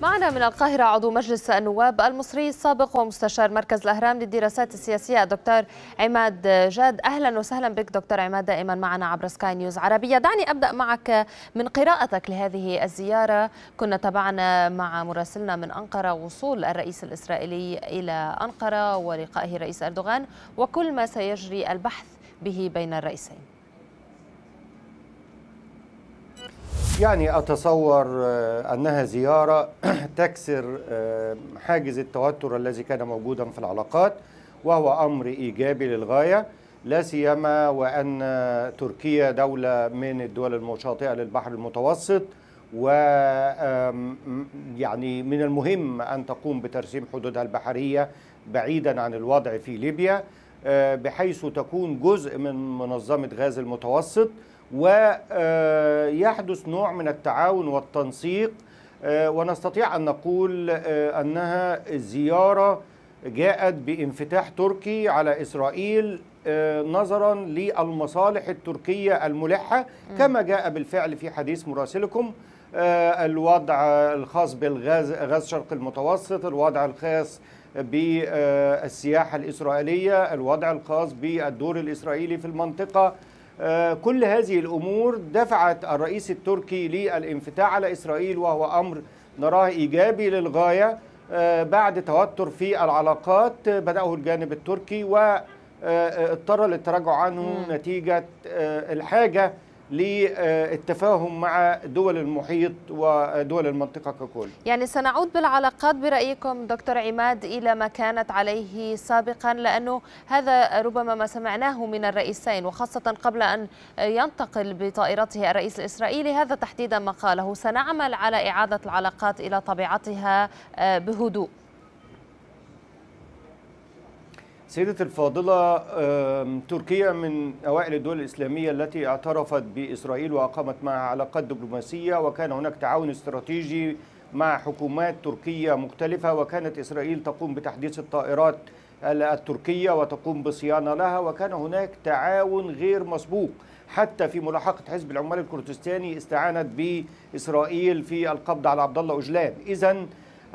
معنا من القاهرة عضو مجلس النواب المصري السابق ومستشار مركز الأهرام للدراسات السياسية الدكتور عماد جاد أهلا وسهلا بك دكتور عماد دائما معنا عبر سكاي نيوز عربية دعني أبدأ معك من قراءتك لهذه الزيارة كنا تابعنا مع مراسلنا من أنقرة وصول الرئيس الإسرائيلي إلى أنقرة ولقائه الرئيس أردوغان وكل ما سيجري البحث به بين الرئيسين يعني أتصور آه، أنها زيارة تكسر آه، حاجز التوتر الذي كان موجودا في العلاقات وهو أمر إيجابي للغاية لا سيما وأن تركيا دولة من الدول المشاطئة للبحر المتوسط و يعني من المهم أن تقوم بترسيم حدودها البحرية بعيدا عن الوضع في ليبيا آه، بحيث تكون جزء من منظمة غاز المتوسط ويحدث آه، نوع من التعاون والتنسيق آه، ونستطيع أن نقول أنها زيارة جاءت بانفتاح تركي على إسرائيل نظرا للمصالح التركية الملحة كما جاء بالفعل في حديث مراسلكم الوضع الخاص بالغاز غاز شرق المتوسط الوضع الخاص بالسياحة الإسرائيلية الوضع الخاص بالدور الإسرائيلي في المنطقة آه، كل هذه الأمور دفعت الرئيس التركي للانفتاح على إسرائيل وهو أمر نراه إيجابي للغاية آه، بعد توتر في العلاقات بدأه الجانب التركي واضطر آه، للتراجع عنه نتيجة الحاجة للتفاهم مع دول المحيط ودول المنطقة ككل يعني سنعود بالعلاقات برأيكم دكتور عماد إلى ما كانت عليه سابقا لأنه هذا ربما ما سمعناه من الرئيسين وخاصة قبل أن ينتقل بطائرته الرئيس الإسرائيلي هذا تحديدا ما قاله سنعمل على إعادة العلاقات إلى طبيعتها آه، بهدوء سيدة الفاضلة تركيا من أوائل الدول الإسلامية التي اعترفت بإسرائيل وأقامت معها علاقات دبلوماسية وكان هناك تعاون استراتيجي مع حكومات تركية مختلفة وكانت إسرائيل تقوم بتحديث الطائرات التركية وتقوم بصيانة لها وكان هناك تعاون غير مسبوق حتى في ملاحقة حزب العمال الكردستاني استعانت بإسرائيل في القبض على عبد الله أجلان إذا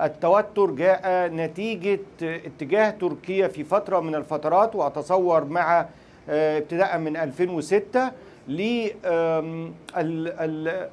التوتر جاء نتيجة اتجاه تركيا في فترة من الفترات وأتصور مع آه، ابتداء من 2006 ل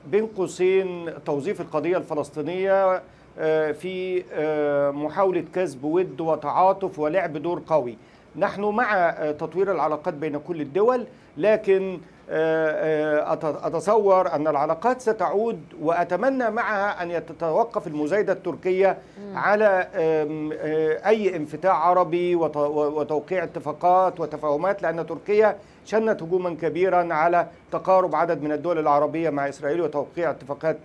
بين قوسين توظيف القضية الفلسطينية آه، في آه، محاولة كسب ود وتعاطف ولعب دور قوي نحن مع تطوير العلاقات بين كل الدول لكن آه، آه، أتصور أن العلاقات ستعود وأتمنى معها أن يتوقف المزايدة التركية على آه، أي انفتاح عربي وتوقيع اتفاقات وتفاهمات لأن تركيا شنت هجوما كبيرا على تقارب عدد من الدول العربية مع إسرائيل وتوقيع اتفاقات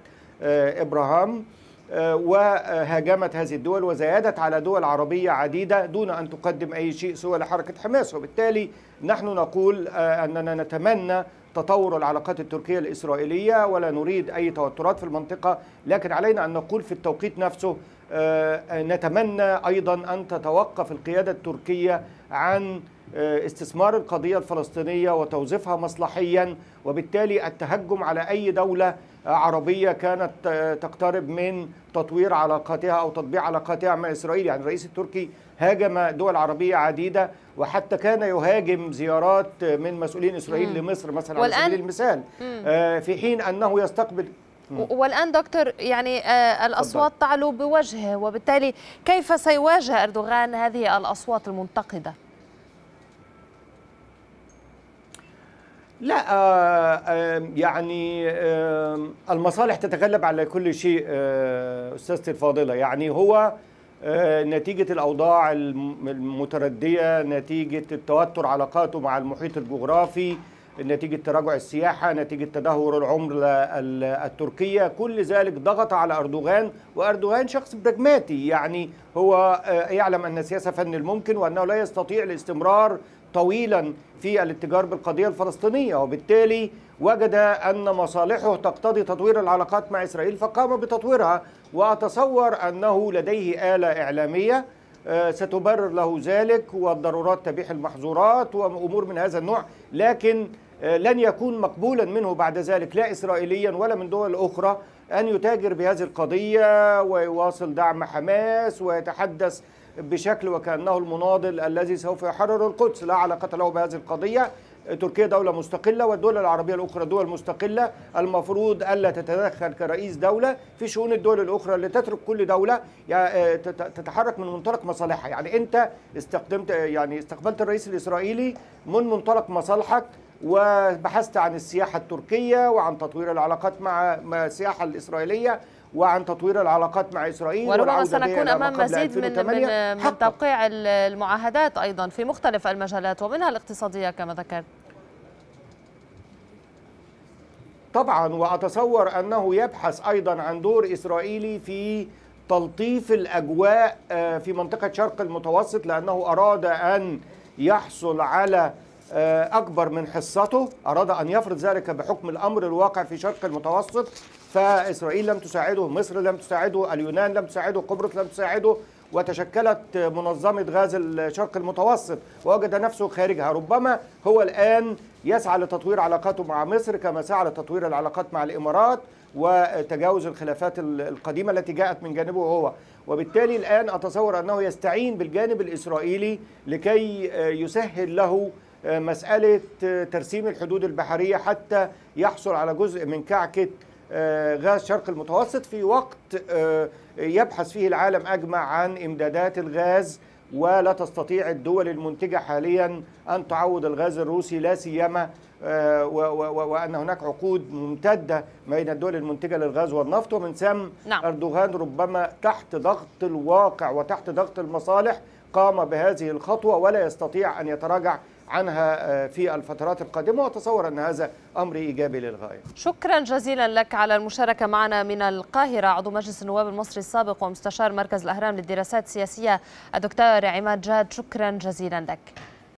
إبراهام آه، وهاجمت هذه الدول وزادت على دول عربية عديدة دون أن تقدم أي شيء سوى لحركة حماس وبالتالي نحن نقول آه، أننا نتمنى تطور العلاقات التركية الإسرائيلية ولا نريد أي توترات في المنطقة لكن علينا أن نقول في التوقيت نفسه آه، نتمنى أيضا أن تتوقف القيادة التركية عن استثمار القضية الفلسطينية وتوظيفها مصلحيا وبالتالي التهجم على أي دولة عربية كانت تقترب من تطوير علاقاتها أو تطبيع علاقاتها مع إسرائيل يعني الرئيس التركي هاجم دول عربية عديدة وحتى كان يهاجم زيارات من مسؤولين إسرائيل مم. لمصر مثلا والآن... على سبيل المثال آه، في حين أنه يستقبل والآن دكتور يعني آه الأصوات تعلو بوجهه وبالتالي كيف سيواجه أردوغان هذه الأصوات المنتقدة؟ لا آه، يعني المصالح تتغلب على كل شيء آه، استاذتي الفاضله يعني هو آه، نتيجة الأوضاع المتردية نتيجة التوتر علاقاته مع المحيط الجغرافي نتيجة تراجع السياحة نتيجة تدهور العملة التركية كل ذلك ضغط على أردوغان وأردوغان شخص براجماتي يعني هو يعلم أن السياسة فن الممكن وأنه لا يستطيع الاستمرار طويلا في الاتجار بالقضية الفلسطينية وبالتالي وجد أن مصالحه تقتضي تطوير العلاقات مع إسرائيل فقام بتطويرها وأتصور أنه لديه آلة إعلامية آه، ستبرر له ذلك والضرورات تبيح المحظورات وأمور من هذا النوع لكن آه، لن يكون مقبولا منه بعد ذلك لا إسرائيليا ولا من دول أخرى أن يتاجر بهذه القضية ويواصل دعم حماس ويتحدث بشكل وكأنه المناضل الذي سوف يحرر القدس لا علاقة له بهذه القضية تركيا دولة مستقلة والدول العربية الأخرى دول مستقلة المفروض ألا تتدخل كرئيس دولة في شؤون الدول الأخرى اللي تترك كل دولة آه، تتحرك من منطلق مصالحها يعني أنت استخدمت يعني استقبلت الرئيس الإسرائيلي من منطلق مصالحك وبحثت عن السياحة التركية وعن تطوير العلاقات مع السياحة الإسرائيلية وعن تطوير العلاقات مع إسرائيل وربما سنكون أمام مزيد من, من, من توقيع المعاهدات أيضا في مختلف المجالات ومنها الاقتصادية كما ذكرت طبعا وأتصور أنه يبحث أيضا عن دور إسرائيلي في تلطيف الأجواء آه، في منطقة شرق المتوسط لأنه أراد أن يحصل على آه، أكبر من حصته أراد أن يفرض ذلك بحكم الأمر الواقع في شرق المتوسط فإسرائيل لم تساعده مصر لم تساعده اليونان لم تساعده قبرص لم تساعده وتشكلت منظمة غاز الشرق المتوسط ووجد نفسه خارجها ربما هو الآن يسعى لتطوير علاقاته مع مصر كما سعى لتطوير العلاقات مع الإمارات وتجاوز الخلافات القديمة التي جاءت من جانبه هو وبالتالي الآن أتصور أنه يستعين بالجانب الإسرائيلي لكي آه، يسهل له آه، مسألة آه، ترسيم الحدود البحرية حتى يحصل على جزء من كعكة آه، غاز شرق المتوسط في وقت آه، يبحث فيه العالم أجمع عن إمدادات الغاز ولا تستطيع الدول المنتجة حاليا أن تعوض الغاز الروسي لا سيما آه، وأن هناك عقود ممتدة بين الدول المنتجة للغاز والنفط ومن ثم نعم. أردوغان ربما تحت ضغط الواقع وتحت ضغط المصالح قام بهذه الخطوة ولا يستطيع أن يتراجع عنها آه، في الفترات القادمة وأتصور أن هذا أمر إيجابي للغاية شكرا جزيلا لك على المشاركة معنا من القاهرة عضو مجلس النواب المصري السابق ومستشار مركز الأهرام للدراسات السياسية الدكتور عماد جاد شكرا جزيلا لك